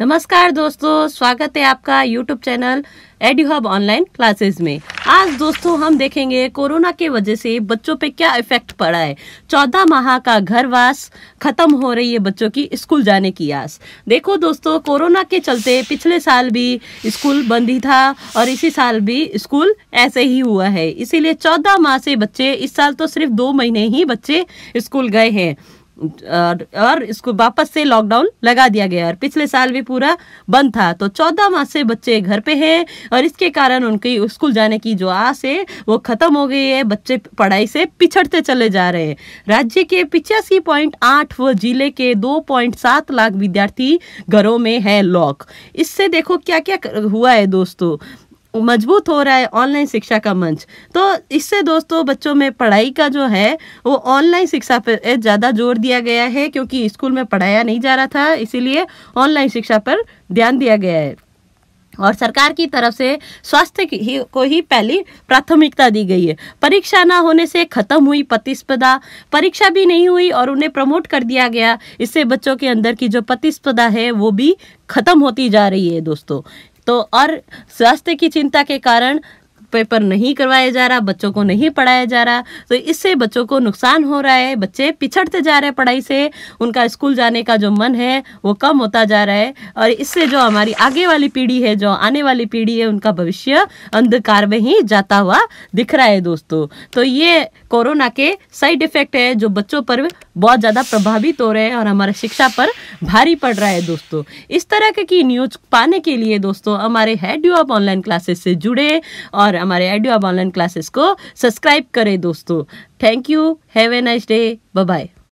नमस्कार दोस्तों स्वागत है आपका YouTube channel hub online classes में आज दोस्तों हम देखेंगे कोरोना के वजह से बच्चों पे क्या इफेक्ट पड़ा है चौदह माह का घरवास खत्म हो रही है बच्चों की स्कूल जाने की आस देखो दोस्तों कोरोना के चलते पिछले साल भी स्कूल बंद ही था और इसी साल भी स्कूल ऐसे ही हुआ है इसीलिए चौदह माह से बच्चे इस साल तो सिर्फ दो महीने ही बच्चे स्कूल गए हैं और इसको वापस से लॉकडाउन लगा दिया गया और पिछले साल भी पूरा बंद था तो चौदह माह से बच्चे घर पे हैं और इसके कारण उनकी स्कूल जाने की जो आस है वो खत्म हो गई है बच्चे पढ़ाई से पिछड़ते चले जा रहे हैं राज्य के पिचासी पॉइंट आठ व जिले के दो पॉइंट सात लाख विद्यार्थी घरों में है लॉक इससे देखो क्या क्या हुआ है दोस्तों मजबूत हो रहा है ऑनलाइन शिक्षा का मंच तो इससे दोस्तों बच्चों में पढ़ाई का जो है वो ऑनलाइन शिक्षा पर ज़्यादा जोर दिया गया है क्योंकि स्कूल में पढ़ाया नहीं जा रहा था इसीलिए ऑनलाइन शिक्षा पर ध्यान दिया गया है और सरकार की तरफ से स्वास्थ्य ही, को ही पहली प्राथमिकता दी गई है परीक्षा ना होने से खत्म हुई प्रतिस्पर्धा परीक्षा भी नहीं हुई और उन्हें प्रमोट कर दिया गया इससे बच्चों के अंदर की जो प्रतिस्पर्धा है वो भी खत्म होती जा रही है दोस्तों तो और स्वास्थ्य की चिंता के कारण पेपर नहीं करवाया जा रहा बच्चों को नहीं पढ़ाया जा रहा तो इससे बच्चों को नुकसान हो रहा है बच्चे पिछड़ते जा रहे हैं पढ़ाई से उनका स्कूल जाने का जो मन है वो कम होता जा रहा है और इससे जो हमारी आगे वाली पीढ़ी है जो आने वाली पीढ़ी है उनका भविष्य अंधकार में ही जाता हुआ दिख रहा है दोस्तों तो ये कोरोना के साइड इफेक्ट है जो बच्चों पर बहुत ज़्यादा प्रभावित हो रहे हैं और हमारे शिक्षा पर भारी पड़ रहा है दोस्तों इस तरह की न्यूज पाने के लिए दोस्तों हमारे हेडियो ऑफ ऑनलाइन क्लासेस से जुड़े और हमारे हेडियो ऑफ ऑनलाइन क्लासेस को सब्सक्राइब करें दोस्तों thank you have a nice day bye